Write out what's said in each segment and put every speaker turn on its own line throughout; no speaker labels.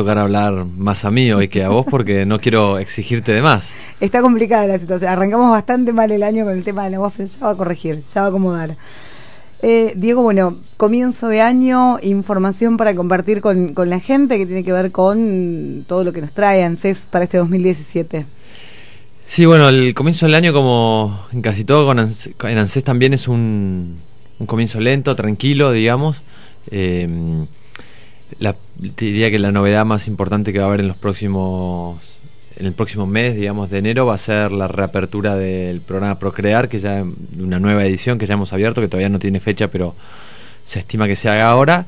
tocar hablar más a mí hoy que a vos porque no quiero exigirte de más.
Está complicada la situación. Arrancamos bastante mal el año con el tema de la voz, pero ya va a corregir, ya va a acomodar. Eh, Diego, bueno, comienzo de año, información para compartir con, la gente que tiene que ver con todo lo que nos trae ANSES para este 2017.
Sí, bueno, el comienzo del año, como en casi todo con ANSES, en ANSES también es un, comienzo lento, tranquilo, digamos. Eh, la, diría que la novedad más importante que va a haber en los próximos en el próximo mes, digamos, de enero, va a ser la reapertura del programa Procrear, que ya una nueva edición que ya hemos abierto, que todavía no tiene fecha, pero se estima que se haga ahora.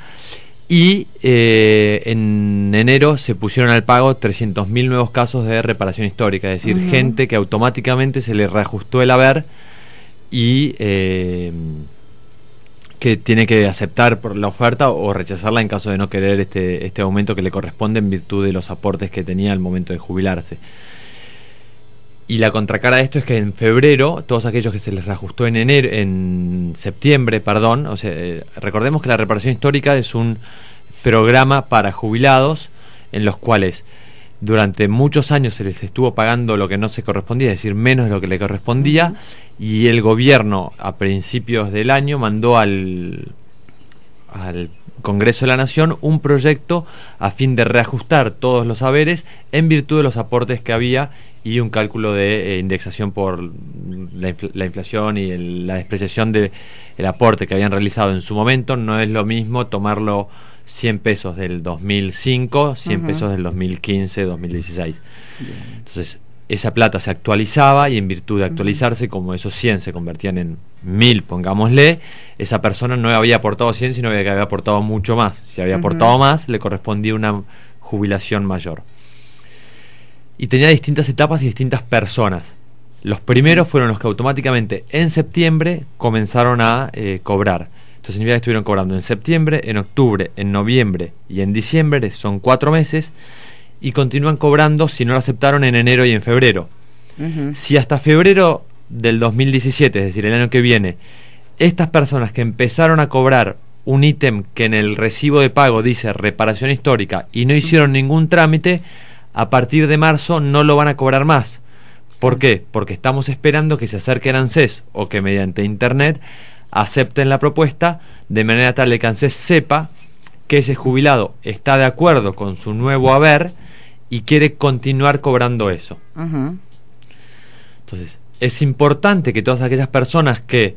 Y eh, en enero se pusieron al pago 300.000 nuevos casos de reparación histórica, es decir, gente que automáticamente se le reajustó el haber y eh, que tiene que aceptar por la oferta o rechazarla en caso de no querer este, este aumento que le corresponde en virtud de los aportes que tenía al momento de jubilarse. Y la contracara de esto es que en febrero, todos aquellos que se les reajustó en enero, en septiembre, perdón, o sea, eh, recordemos que la reparación histórica es un programa para jubilados en los cuales durante muchos años se les estuvo pagando lo que no se correspondía, es decir, menos de lo que le correspondía, y el gobierno a principios del año mandó al, al Congreso de la Nación un proyecto a fin de reajustar todos los haberes en virtud de los aportes que había y un cálculo de eh, indexación por la, inflación y la despreciación del aporte que habían realizado en su momento. No es lo mismo tomarlo 100 pesos del 2005, 100 pesos del 2015, 2016. Entonces, esa plata se actualizaba y en virtud de actualizarse, como esos 100 se convertían en 1000, pongámosle, esa persona no había aportado 100, sino que había aportado mucho más. Si había aportado más, le correspondía una jubilación mayor. Y tenía distintas etapas y distintas personas. Los primeros fueron los que automáticamente en septiembre comenzaron a eh, cobrar significa que estuvieron cobrando en septiembre, en octubre, en noviembre y en diciembre, son cuatro meses, y continúan cobrando si no lo aceptaron en enero y en febrero. Si hasta febrero del 2017, es decir, el año que viene, estas personas que empezaron a cobrar un ítem que en el recibo de pago dice reparación histórica y no hicieron ningún trámite, a partir de marzo no lo van a cobrar más. ¿Por qué? Porque estamos esperando que se acerquen ANSES o que mediante Internet acepten la propuesta de manera tal de que ANSES sepa que ese jubilado está de acuerdo con su nuevo haber y quiere continuar cobrando eso. Entonces, es importante que todas aquellas personas que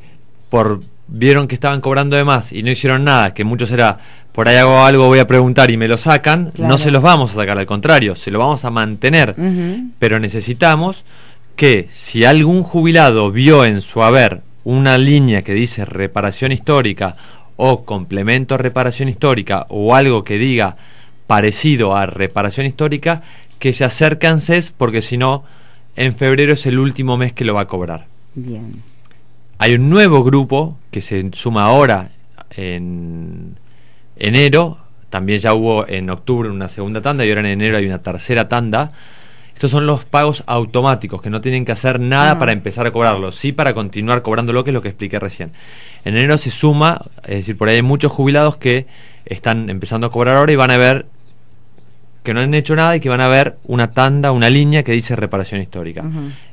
por vieron que estaban cobrando de más y no hicieron nada, que muchos era por ahí hago algo, voy a preguntar y me lo sacan, no se los vamos a sacar, al contrario, se lo vamos a mantener. Pero necesitamos que si algún jubilado vio en su haber una línea que dice reparación histórica o complemento a reparación histórica o algo que diga parecido a reparación histórica, que se acerque ses porque si no, en febrero es el último mes que lo va a cobrar. Bien. Hay un nuevo grupo que se suma ahora en enero, también ya hubo en octubre una segunda tanda y ahora en enero hay una tercera tanda estos son los pagos automáticos, que no tienen que hacer nada mm. para empezar a cobrarlo, sí para continuar cobrando lo que es lo que expliqué recién. En enero se suma, es decir, por ahí hay muchos jubilados que están empezando a cobrar ahora y van a ver que no han hecho nada y que van a ver una tanda, una línea que dice reparación histórica.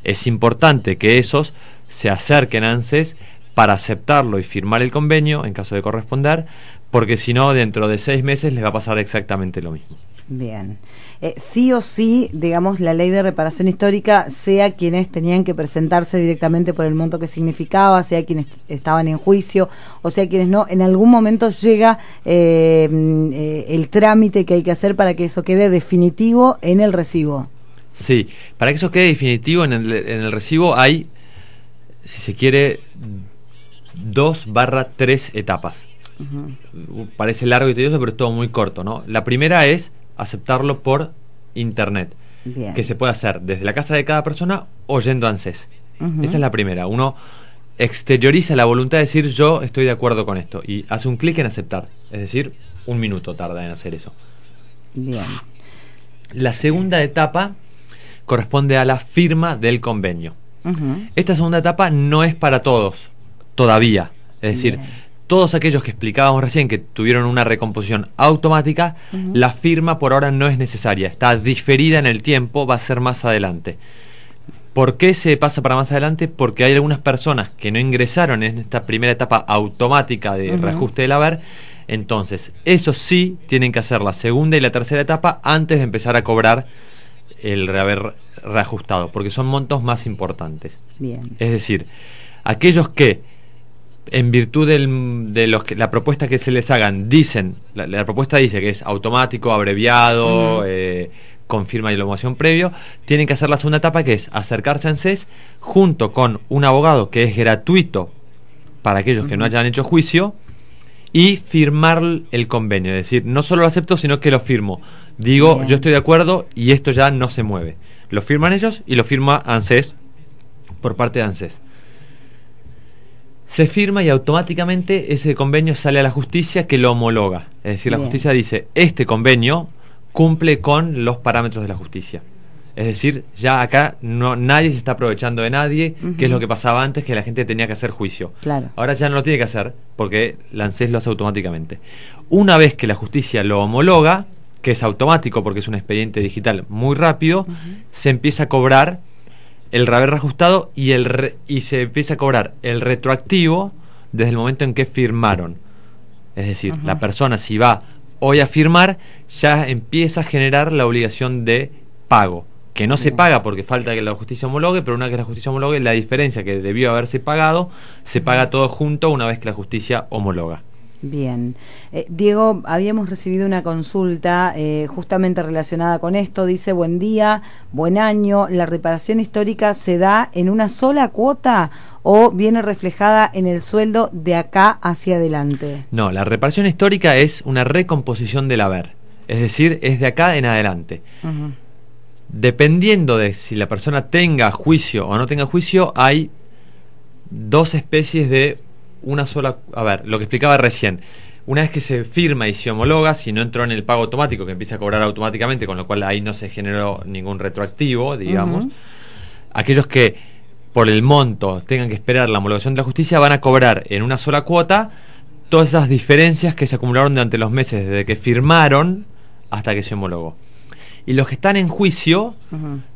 Es importante que esos se acerquen a ANSES para aceptarlo y firmar el convenio en caso de corresponder, porque si no, dentro de seis meses les va a pasar exactamente lo mismo.
Bien. Eh, sí o sí, digamos, la ley de reparación histórica, sea quienes tenían que presentarse directamente por el monto que significaba, sea quienes estaban en juicio, o sea quienes no, en algún momento llega eh, mm, eh, el trámite que hay que hacer para que eso quede definitivo en el recibo.
Sí, para que eso quede definitivo en el, recibo hay, si se quiere, dos barra tres etapas. Parece largo y tedioso, pero es todo muy corto, ¿no? La primera es aceptarlo por internet. Que se puede hacer desde la casa de cada persona oyendo ANSES. Esa es la primera. Uno exterioriza la voluntad de decir yo estoy de acuerdo con esto y hace un clic en aceptar. Es decir, un minuto tarda en hacer eso. Bien. La segunda etapa corresponde a la firma del convenio. Esta segunda etapa no es para todos, todavía. Es decir, todos aquellos que explicábamos recién que tuvieron una recomposición automática, la firma por ahora no es necesaria, está diferida en el tiempo, va a ser más adelante. ¿Por qué se pasa para más adelante? Porque hay algunas personas que no ingresaron en esta primera etapa automática de reajuste del haber. Entonces, eso sí tienen que hacer la segunda y la tercera etapa antes de empezar a cobrar el haber reajustado, porque son montos más importantes. Bien. Es decir, aquellos que en virtud de los que, la propuesta que se les hagan, dicen, la, propuesta dice que es automático, abreviado, eh, con y previo, tienen que hacer la segunda etapa que es acercarse a ANSES junto con un abogado que es gratuito para aquellos que no hayan hecho juicio y firmar el convenio, es decir, no solo lo acepto, sino que lo firmo. Digo, yo estoy de acuerdo y esto ya no se mueve. Lo firman ellos y lo firma ANSES por parte de ANSES se firma y automáticamente ese convenio sale a la justicia que lo homologa. Es decir, la justicia dice, este convenio cumple con los parámetros de la justicia. Es decir, ya acá no, nadie se está aprovechando de nadie, que es lo que pasaba antes, que la gente tenía que hacer juicio. Claro. Ahora ya no lo tiene que hacer, porque la automáticamente. Una vez que la justicia lo homologa, que es automático porque es un expediente digital muy rápido, se empieza a cobrar el haber reajustado y, el y se empieza a cobrar el retroactivo desde el momento en que firmaron. Es decir, la persona si va hoy a firmar, ya empieza a generar la obligación de pago, que no se paga porque falta que la justicia homologue, pero una vez que la justicia homologue, la diferencia que debió haberse pagado, se paga todo junto una vez que la justicia homologa.
Bien. Eh, Diego, habíamos recibido una consulta eh, justamente relacionada con esto. Dice, buen día, buen año, ¿la reparación histórica se da en una sola cuota o viene reflejada en el sueldo de acá hacia adelante?
No, la reparación histórica es una recomposición del haber, es decir, es de acá en adelante. Dependiendo de si la persona tenga juicio o no tenga juicio, hay dos especies de una sola... A ver, lo que explicaba recién. Una vez que se firma y se homologa, si no entró en el pago automático, que empieza a cobrar automáticamente, con lo cual ahí no se generó ningún retroactivo, digamos, aquellos que por el monto tengan que esperar la homologación de la justicia van a cobrar en una sola cuota todas esas diferencias que se acumularon durante los meses desde que firmaron hasta que se homologó. Y los que están en juicio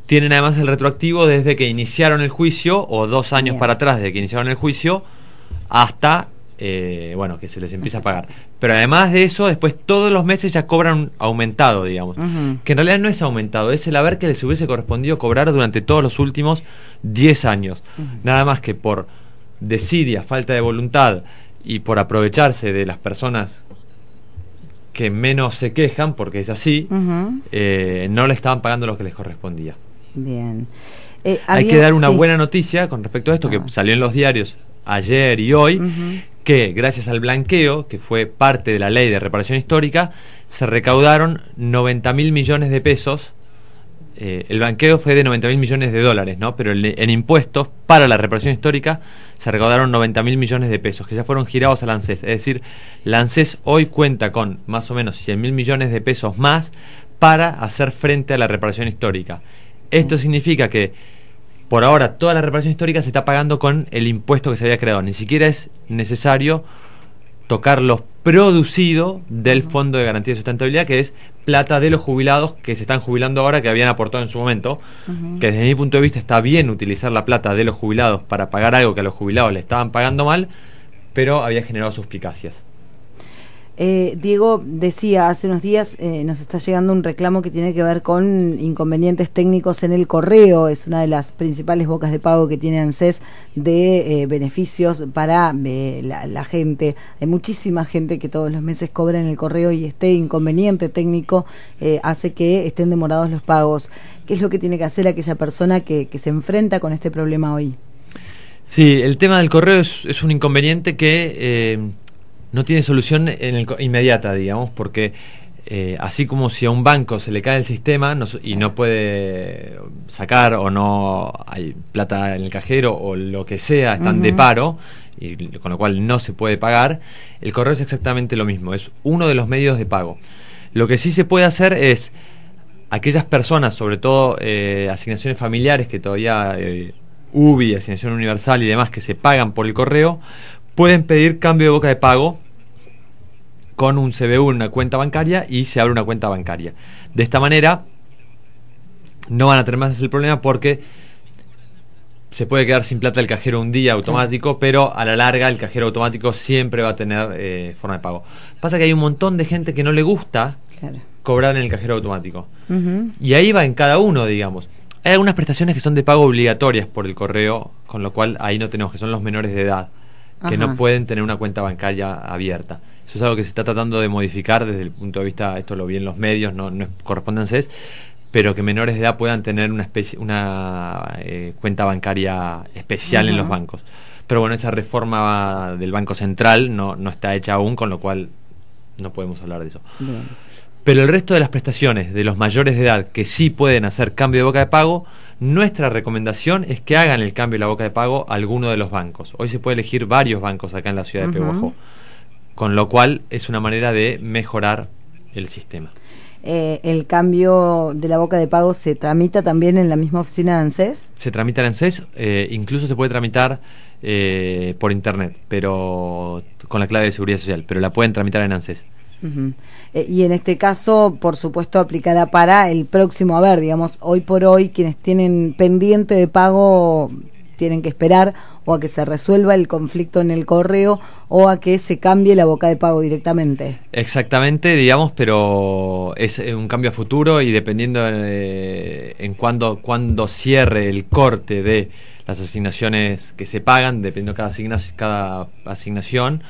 tienen además el retroactivo desde que iniciaron el juicio o dos años para atrás desde que iniciaron el juicio hasta eh, bueno, que se les empieza a pagar. Pero además de eso, después todos los meses ya cobran aumentado, digamos. Que en realidad no es aumentado, es el haber que les hubiese correspondido cobrar durante todos los últimos 10 años. Nada más que por desidia, falta de voluntad y por aprovecharse de las personas que menos se quejan, porque es así, eh, no le estaban pagando lo que les correspondía.
Eh, Hay que dar una buena
noticia con respecto a esto que ah. salió en los diarios ayer y hoy, que gracias al blanqueo, que fue parte de la ley de reparación histórica, se recaudaron 90 mil millones de pesos. Eh, el blanqueo fue de 90 mil millones de dólares, ¿no? Pero en impuestos para la reparación histórica se recaudaron 90 mil millones de pesos que ya fueron girados a ANSES. Es decir, la ANSES hoy cuenta con más o menos 100 mil millones de pesos más para hacer frente a la reparación histórica. Esto significa que por ahora toda la reparación histórica se está pagando con el impuesto que se había creado. Ni siquiera es necesario tocar lo producido del Fondo de Garantía de Sustentabilidad, que es plata de los jubilados que se están jubilando ahora, que habían aportado en su momento, que desde mi punto de vista está bien utilizar la plata de los jubilados para pagar algo que a los jubilados le estaban pagando mal, pero había generado suspicacias.
Eh, Diego decía hace unos días, eh, nos está llegando un reclamo que tiene que ver con inconvenientes técnicos en el correo. Es una de las principales bocas de pago que tiene ANSES de eh, beneficios para la, gente. Hay muchísima gente que todos los meses cobra en el correo y este inconveniente técnico hace que estén demorados los pagos. ¿Qué es lo que tiene que hacer aquella persona que, se enfrenta con este problema hoy?
Sí, el tema del correo es un inconveniente que no tiene solución en inmediata, digamos, porque eh, así como si a un banco se le cae el sistema y no puede sacar o no hay plata en el cajero o lo que sea, están de paro, y, con lo cual no se puede pagar, el correo es exactamente lo mismo, es uno de los medios de pago. Lo que sí se puede hacer es aquellas personas, sobre todo eh, asignaciones familiares que todavía... Eh, UBI, Asignación Universal y demás que se pagan por el correo, pueden pedir cambio de boca de pago con un CBU una cuenta bancaria y se abre una cuenta bancaria. De esta manera no van a tener más el problema porque se puede quedar sin plata el cajero un día automático, pero a la larga el cajero automático siempre va a tener eh, forma de pago. Pasa que hay un montón de gente que no le gusta cobrar en el cajero automático. Y ahí va en cada uno, digamos. Hay algunas prestaciones que son de pago obligatorias por el correo, con lo cual ahí no tenemos, que son los menores de edad, que no pueden tener una cuenta bancaria abierta. Eso es algo que se está tratando de modificar desde el punto de vista, esto lo vi en los medios, no, no es correspondencia, pero que menores de edad puedan tener una, especie, una eh, cuenta bancaria especial en los bancos. Pero bueno, esa reforma del Banco Central no, no está hecha aún, con lo cual no podemos hablar de eso. Pero el resto de las prestaciones de los mayores de edad que sí pueden hacer cambio de boca de pago, nuestra recomendación es que hagan el cambio de la boca de pago alguno de los bancos. Hoy se puede elegir varios bancos acá en la ciudad de con lo cual es una manera de mejorar el sistema.
Eh, el cambio de la boca de pago se tramita también en la misma oficina de ANSES?
Se tramita en ANSES, eh, incluso se puede tramitar eh, por internet, pero con la clave de seguridad social, pero la pueden tramitar en ANSES.
y en este caso, por supuesto, aplicará para el próximo, a ver, digamos, hoy por hoy, quienes tienen pendiente de pago tienen que esperar o a que se resuelva el conflicto en el correo o a que se cambie la boca de pago directamente.
Exactamente, digamos, pero es eh, un cambio a futuro y dependiendo eh, en cuándo cuando cierre el corte de las asignaciones que se pagan, dependiendo de cada, asigna cada asignación,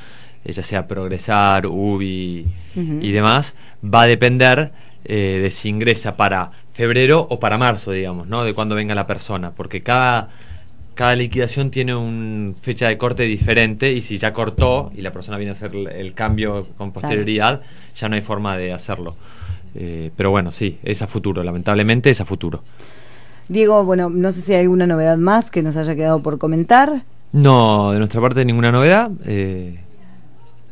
eh, ya sea progresar, UBI y demás, va a depender eh, de si ingresa para febrero o para marzo, digamos, ¿no? De cuando venga la persona, porque cada cada liquidación tiene una fecha de corte diferente y si ya cortó y la persona viene a hacer el cambio con posterioridad, ya no hay forma de hacerlo. Eh, pero bueno, sí, es a futuro, lamentablemente es a futuro.
Diego, bueno, no sé si hay alguna novedad más que nos haya quedado por comentar.
No, de nuestra parte ninguna novedad. Eh,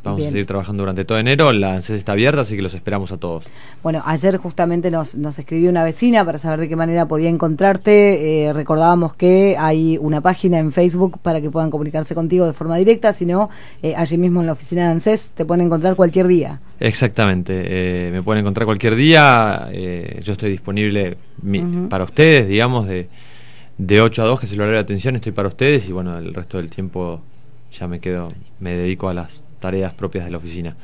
Vamos a seguir trabajando durante todo enero. La ANSES está abierta, así que los esperamos a todos.
Bueno, ayer justamente nos, escribió una vecina para saber de qué manera podía encontrarte. Eh, recordábamos que hay una página en Facebook para que puedan comunicarse contigo de forma directa, si no, eh, allí mismo en la oficina de ANSES te pueden encontrar cualquier día.
Exactamente, eh, me pueden encontrar cualquier día. yo estoy disponible para ustedes, digamos, de, de 8 a 2, que es el horario de atención, estoy para ustedes y bueno, el resto del tiempo ya me quedo, me dedico a las tareas propias de la oficina.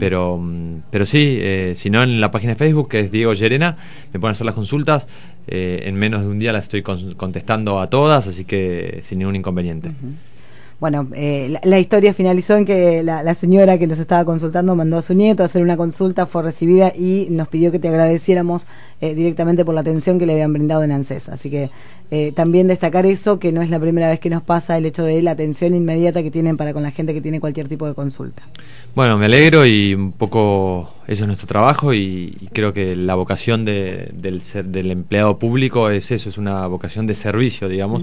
Pero, mm, pero sí, eh, si no en la página de Facebook, que es Diego Llerena, me pueden hacer las consultas. Eh, en menos de un día las estoy contestando a todas, así que sin ningún inconveniente
bueno, eh, la, historia finalizó en que la, señora que nos estaba consultando mandó a su nieto a hacer una consulta, fue recibida y nos pidió que te agradeciéramos eh, directamente por la atención que le habían brindado en ANSES. Así que eh, también destacar eso, que no es la primera vez que nos pasa el hecho de la atención inmediata que tienen para con la gente que tiene cualquier tipo de consulta.
Bueno, me alegro y un poco eso es nuestro trabajo y, creo que la vocación del, empleado público es eso, es una vocación de servicio, digamos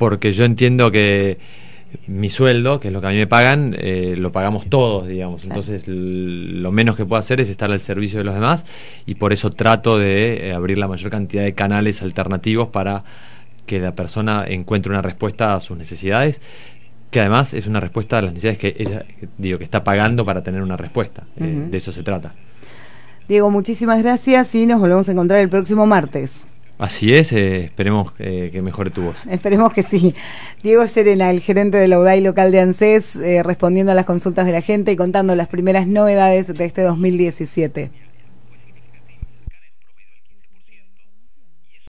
porque yo entiendo que mi sueldo, que es lo que a mí me pagan, eh, lo pagamos todos, digamos. Entonces, lo menos que puedo hacer es estar al servicio de los demás y por eso trato de eh, abrir la mayor cantidad de canales alternativos para que la persona encuentre una respuesta a sus necesidades, que además es una respuesta a las necesidades que ella, digo, que está pagando para tener una respuesta. Eh, de eso se trata.
Diego, muchísimas gracias y nos volvemos a encontrar el próximo martes.
Así es, eh, esperemos eh, que mejore tu voz.
Esperemos que sí. Diego Serena, el gerente de la UDAI local de ANSES, eh, respondiendo a las consultas de la gente y contando las primeras novedades de este 2017.